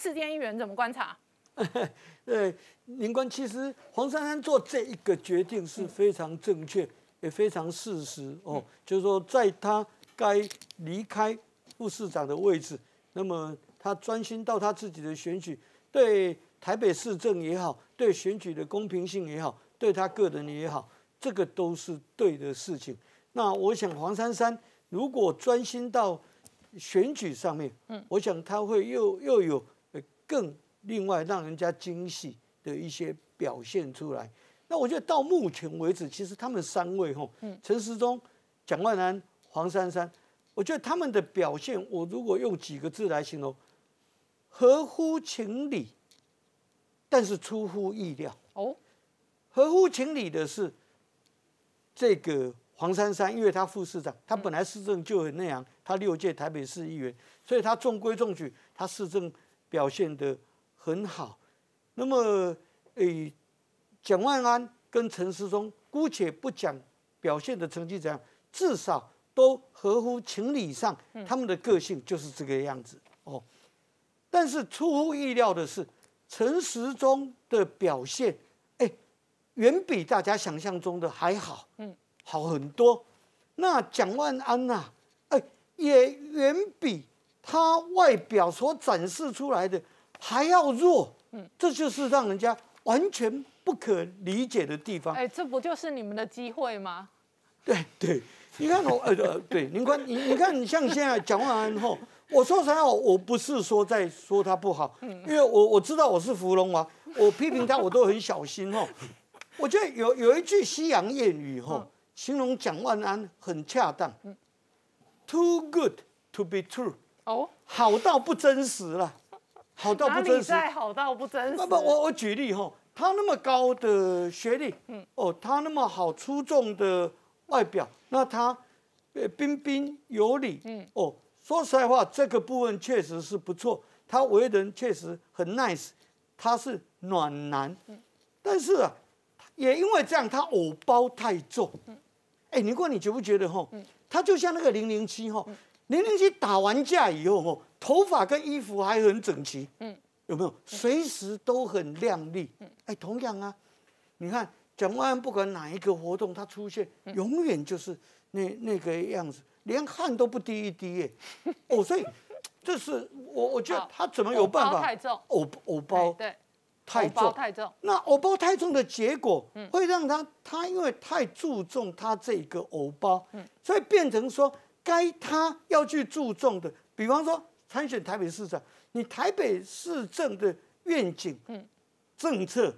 市议员怎么观察？对，林官，其实黄珊珊做这一个决定是非常正确，也非常事实哦。就是说，在他该离开副市长的位置，那么他专心到他自己的选举，对台北市政也好，对选举的公平性也好，对他个人也好，这个都是对的事情。那我想，黄珊珊如果专心到选举上面，嗯，我想他会又又有。更另外让人家惊喜的一些表现出来，那我觉得到目前为止，其实他们三位，吼，陈时中、蒋万安、黄珊珊，我觉得他们的表现，我如果用几个字来形容，合乎情理，但是出乎意料。哦，合乎情理的是，这个黄珊珊，因为他副市长，他本来市政就很那样，他六届台北市议员，所以他中规中矩，他市政。表现的很好，那么，诶，蒋万安跟陈时中姑且不讲表现的成绩怎样，至少都合乎情理上，他们的个性就是这个样子哦。但是出乎意料的是，陈时中的表现，哎，远比大家想象中的还好，嗯，好很多。那蒋万安呐，哎，也远比。他外表所展示出来的还要弱，嗯，这就是让人家完全不可理解的地方。哎，这不就是你们的机会吗？对对，你看我，呃呃，对，你看你，你看你，像现在蒋万安吼，我说实话，我不是说在说他不好，嗯，因为我我知道我是芙蓉王，我批评他我都很小心吼。我觉得有有一句西洋谚语吼，形容蒋万安很恰当，Too good to be true。哦，好到不真实了，好到不真实。再好到不真实？不不，我我举例哈，他那么高的学历，嗯，哦，他那么好出众的外表，那他，呃，彬彬有礼，嗯，哦，说实话，这个部分确实是不错，他为人确实很 nice，他是暖男，但是啊，也因为这样，他偶包太重，哎，你问你觉不觉得哈，他就像那个零零七哈。零零七打完架以后，哦，头发跟衣服还很整齐，嗯，有没有？随时都很亮丽，嗯，哎，同样啊，你看蒋万安不管哪一个活动，他出现永远就是那那个样子，连汗都不滴一滴，哎，哦，所以这是我我觉得他怎么有办法？太重，包太重。对。太重。太重。那藕包太重的结果，会让他他因为太注重他这个藕包，嗯，所以变成说。该他要去注重的，比方说参选台北市长，你台北市政的愿景、政策、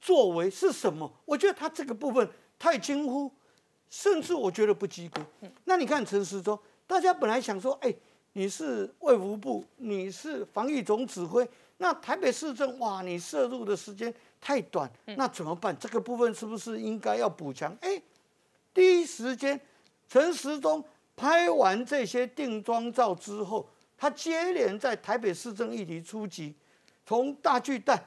作为是什么？我觉得他这个部分太轻忽，甚至我觉得不及格。那你看陈时中，大家本来想说，哎，你是卫福部，你是防疫总指挥，那台北市政哇，你涉入的时间太短，那怎么办？这个部分是不是应该要补强？哎，第一时间，陈时中。拍完这些定妆照之后，他接连在台北市政议题出击，从大巨蛋、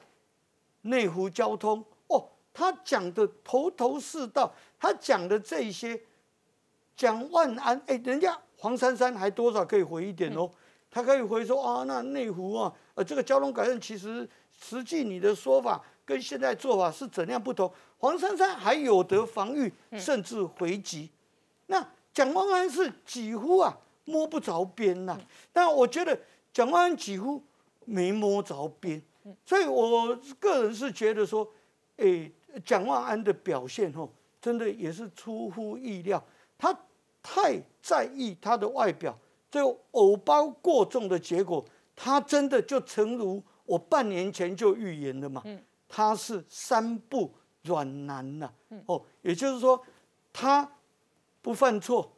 内湖交通哦，他讲的头头是道，他讲的这些讲万安，哎，人家黄珊珊还多少可以回一点哦，他可以回说啊，那内湖啊，呃，这个交通改善其实实际你的说法跟现在做法是怎样不同，黄珊珊还有得防御甚至回击，那。蒋万安是几乎啊摸不着边呐，但我觉得蒋万安几乎没摸着边，所以我个人是觉得说，诶，蒋万安的表现哦，真的也是出乎意料，他太在意他的外表，这偶包过重的结果，他真的就诚如我半年前就预言的嘛，他是三步软男呐，哦，也就是说他。不犯错，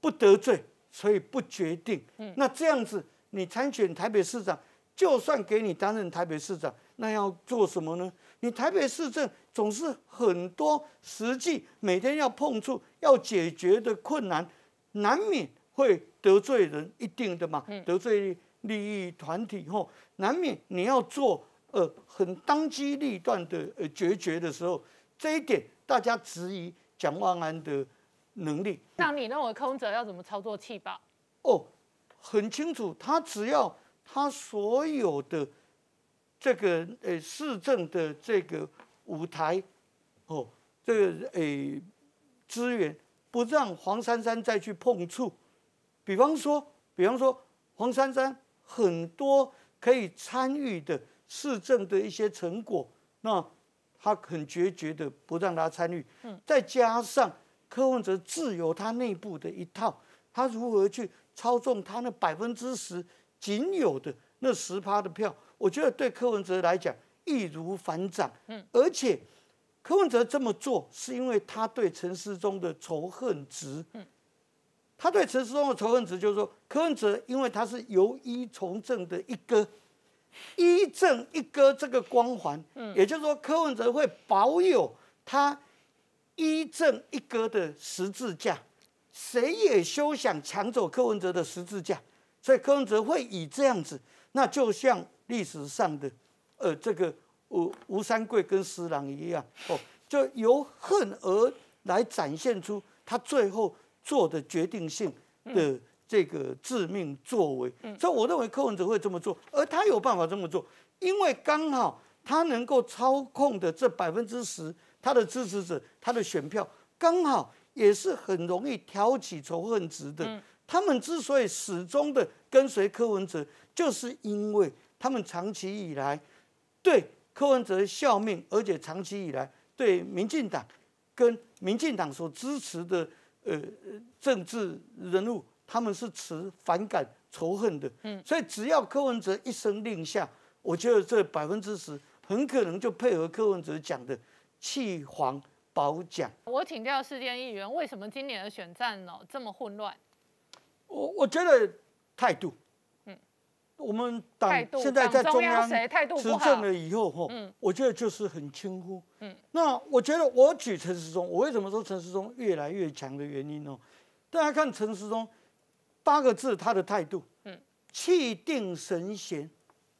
不得罪，所以不决定。那这样子，你参选台北市长，就算给你担任台北市长，那要做什么呢？你台北市政总是很多实际每天要碰触、要解决的困难，难免会得罪人一定的嘛，得罪利益团体后，难免你要做呃很当机立断的呃决绝的时候，这一点大家质疑蒋万安的。能力？那你认为柯文哲要怎么操作气吧？哦，很清楚，他只要他所有的这个诶市政的这个舞台，哦，这个诶资源，不让黄珊珊再去碰触。比方说，比方说黄珊珊很多可以参与的市政的一些成果，那他很决绝的不让他参与。嗯，再加上。柯文哲自有他内部的一套，他如何去操纵他那百分之十仅有的那十趴的票？我觉得对柯文哲来讲易如反掌。嗯，而且柯文哲这么做是因为他对陈世忠的仇恨值。嗯，他对陈世忠的仇恨值就是说，柯文哲因为他是由一从政的一哥，一正一哥这个光环。嗯，也就是说，柯文哲会保有他。一正一格的十字架，谁也休想抢走柯文哲的十字架。所以柯文哲会以这样子，那就像历史上的，呃，这个吴吴三桂跟十郎一样，哦，就由恨而来展现出他最后做的决定性的这个致命作为。所以我认为柯文哲会这么做，而他有办法这么做，因为刚好他能够操控的这百分之十。他的支持者，他的选票刚好也是很容易挑起仇恨值的。他们之所以始终的跟随柯文哲，就是因为他们长期以来对柯文哲效命，而且长期以来对民进党跟民进党所支持的呃政治人物，他们是持反感、仇恨的。所以只要柯文哲一声令下，我觉得这百分之十很可能就配合柯文哲讲的。气皇保甲。我请教世间议员，为什么今年的选战呢这么混乱？我我觉得态度，嗯，我们党现在在中央执政了以后哈，嗯，我觉得就是很轻忽，嗯，那我觉得我举陈世忠，我为什么说陈世忠越来越强的原因呢？大家看陈世忠八个字他的态度，嗯，气定神闲，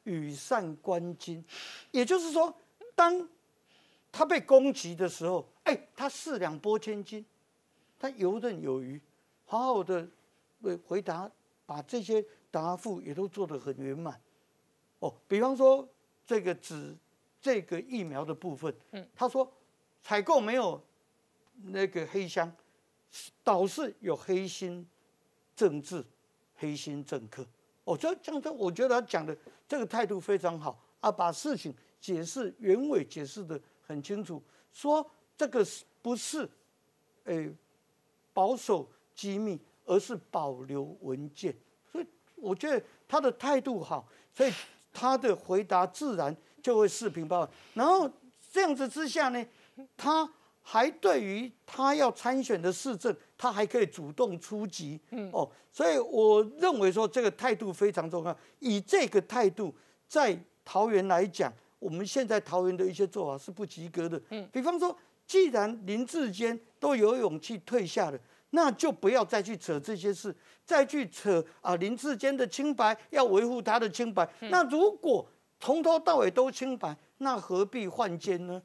羽扇纶巾，也就是说当。他被攻击的时候，哎，他四两拨千斤，他游刃有余，好好的回回答，把这些答复也都做得很圆满。哦，比方说这个指这个疫苗的部分，嗯，他说采购没有那个黑箱，导致有黑心政治、黑心政客。哦，这样子，我觉得他讲的这个态度非常好啊，把事情解释原委，解释的。很清楚说这个是不是，诶保守机密，而是保留文件，所以我觉得他的态度好，所以他的回答自然就会四平八稳。然后这样子之下呢，他还对于他要参选的市政，他还可以主动出击，哦，所以我认为说这个态度非常重要，以这个态度在桃园来讲。我们现在桃园的一些做法是不及格的。嗯，比方说，既然林志坚都有勇气退下了，那就不要再去扯这些事，再去扯啊林志坚的清白，要维护他的清白。那如果从头到尾都清白，那何必换肩呢？